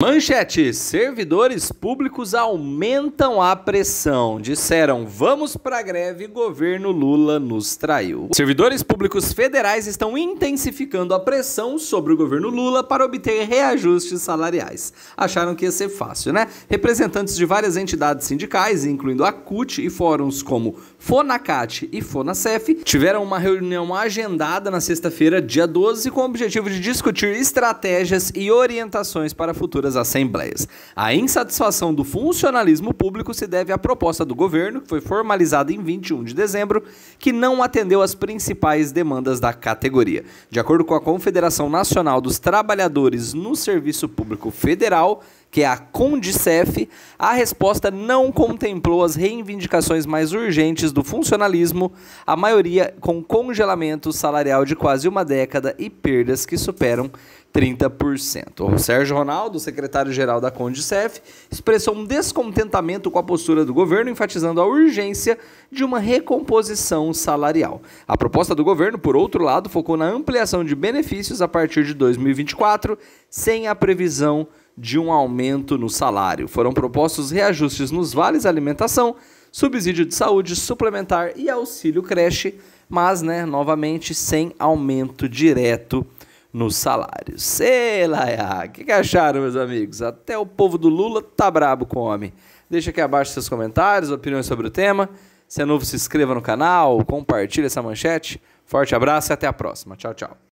Manchete: servidores públicos aumentam a pressão. Disseram vamos para greve, governo Lula nos traiu. Servidores públicos federais estão intensificando a pressão sobre o governo Lula para obter reajustes salariais. Acharam que ia ser fácil, né? Representantes de várias entidades sindicais, incluindo a CUT e fóruns como Fonacat e Fonacef, tiveram uma reunião agendada na sexta-feira, dia 12, com o objetivo de discutir estratégias e orientações para futuras das assembleias. A insatisfação do funcionalismo público se deve à proposta do governo, que foi formalizada em 21 de dezembro, que não atendeu às principais demandas da categoria. De acordo com a Confederação Nacional dos Trabalhadores no Serviço Público Federal, que é a Condicef, a resposta não contemplou as reivindicações mais urgentes do funcionalismo, a maioria com congelamento salarial de quase uma década e perdas que superam 30%. O Sérgio Ronaldo, secretário-geral da Condicef, expressou um descontentamento com a postura do governo, enfatizando a urgência de uma recomposição salarial. A proposta do governo, por outro lado, focou na ampliação de benefícios a partir de 2024, sem a previsão de um aumento no salário. Foram propostos reajustes nos vales alimentação, subsídio de saúde suplementar e auxílio creche, mas, né, novamente, sem aumento direto nos salários. Sei lá, é, ah, o que, que acharam, meus amigos? Até o povo do Lula tá brabo com o homem. Deixa aqui abaixo seus comentários, opiniões sobre o tema. Se é novo, se inscreva no canal, compartilhe essa manchete. Forte abraço e até a próxima. Tchau, tchau.